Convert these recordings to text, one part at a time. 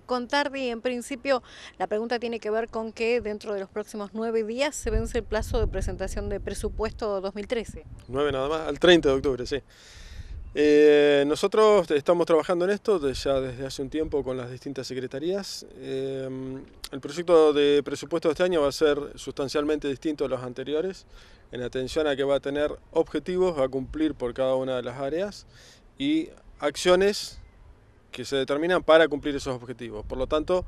Con y en principio la pregunta tiene que ver con que dentro de los próximos nueve días se vence el plazo de presentación de presupuesto 2013. Nueve nada más, al 30 de octubre, sí. Eh, nosotros estamos trabajando en esto ya desde hace un tiempo con las distintas secretarías. Eh, el proyecto de presupuesto de este año va a ser sustancialmente distinto a los anteriores, en atención a que va a tener objetivos a cumplir por cada una de las áreas y acciones que se determinan para cumplir esos objetivos. Por lo tanto,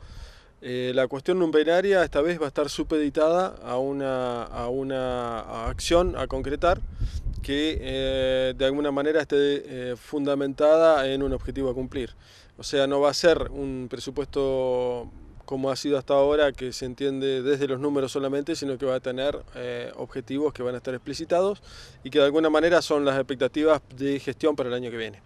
eh, la cuestión numeraria esta vez va a estar supeditada a una, a una acción a concretar que eh, de alguna manera esté eh, fundamentada en un objetivo a cumplir. O sea, no va a ser un presupuesto como ha sido hasta ahora, que se entiende desde los números solamente, sino que va a tener objetivos que van a estar explicitados y que de alguna manera son las expectativas de gestión para el año que viene.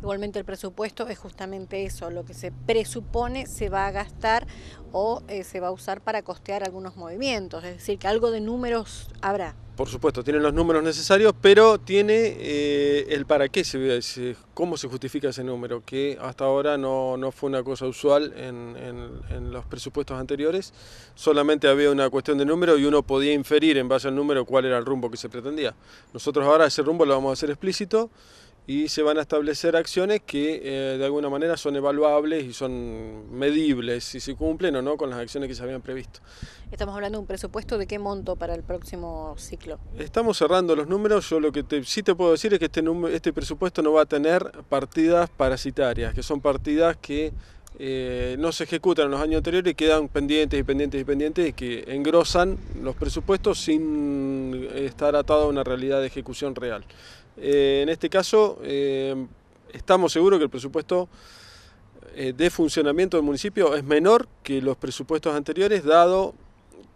Igualmente el presupuesto es justamente eso, lo que se presupone se va a gastar o eh, se va a usar para costear algunos movimientos, es decir, que algo de números habrá. Por supuesto, tiene los números necesarios, pero tiene eh, el para qué, se, se, cómo se justifica ese número, que hasta ahora no, fue una cosa usual en, en, los presupuestos anteriores, solamente había una cuestión de número y uno podía inferir en base al número cuál era el rumbo que se pretendía. Nosotros ahora ese rumbo lo vamos a hacer explícito y se van a establecer acciones que eh, de alguna manera son evaluables y son medibles si se cumplen o no con las acciones que se habían previsto. Estamos hablando de un presupuesto de qué monto para el próximo ciclo. Estamos cerrando los números, yo lo que sí te puedo decir es que este, este, presupuesto no va a tener partidas parasitarias, que son partidas que eh, no se ejecutan en los años anteriores y quedan pendientes y pendientes y pendientes y que engrosan los presupuestos sin eh, estar atado a una realidad de ejecución real. Eh, en este caso, eh, estamos seguros que el presupuesto eh, de funcionamiento del municipio es menor que los presupuestos anteriores, dado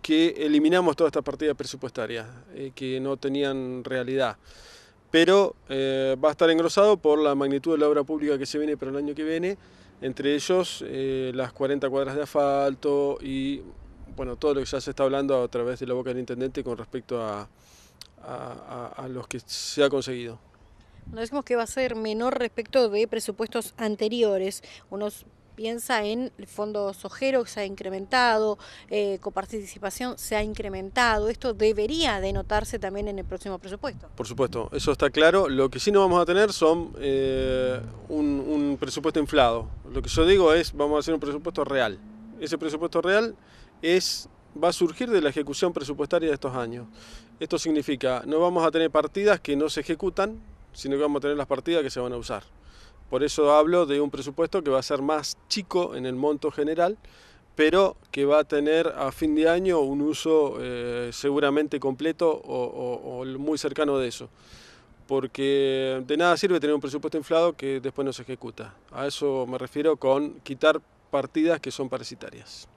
que eliminamos todas estas partidas presupuestarias que no tenían realidad. Pero va a estar engrosado por la magnitud de la obra pública que se viene para el año que viene, entre ellos las 40 cuadras de asfalto y bueno, todo lo que ya se está hablando a través de la boca del intendente con respecto a a, los que se ha conseguido. Bueno, decimos que va a ser menor respecto de presupuestos anteriores. Unos piensa en el fondo sojero que se ha incrementado, eh, coparticipación se ha incrementado. Esto debería de notarse también en el próximo presupuesto. Por supuesto, eso está claro. Lo que sí no vamos a tener son eh, un, un, presupuesto inflado. Lo que yo digo es, vamos a hacer un presupuesto real. Ese presupuesto real es va a surgir de la ejecución presupuestaria de estos años. Esto significa, no vamos a tener partidas que no se ejecutan, sino que vamos a tener las partidas que se van a usar. Por eso hablo de un presupuesto que va a ser más chico en el monto general, pero que va a tener a fin de año un uso eh, seguramente completo o, o muy cercano de eso. Porque de nada sirve tener un presupuesto inflado que después no se ejecuta. A eso me refiero con quitar partidas que son parasitarias.